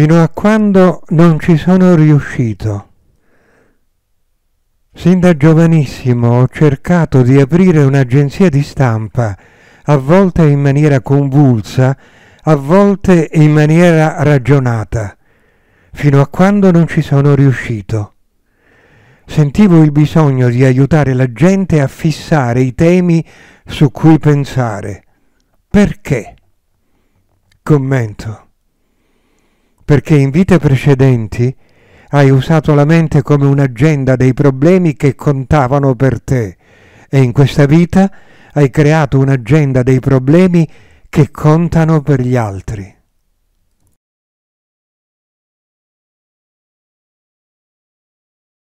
fino a quando non ci sono riuscito. Sin da giovanissimo ho cercato di aprire un'agenzia di stampa, a volte in maniera convulsa, a volte in maniera ragionata, fino a quando non ci sono riuscito. Sentivo il bisogno di aiutare la gente a fissare i temi su cui pensare. Perché? Commento perché in vite precedenti hai usato la mente come un'agenda dei problemi che contavano per te e in questa vita hai creato un'agenda dei problemi che contano per gli altri.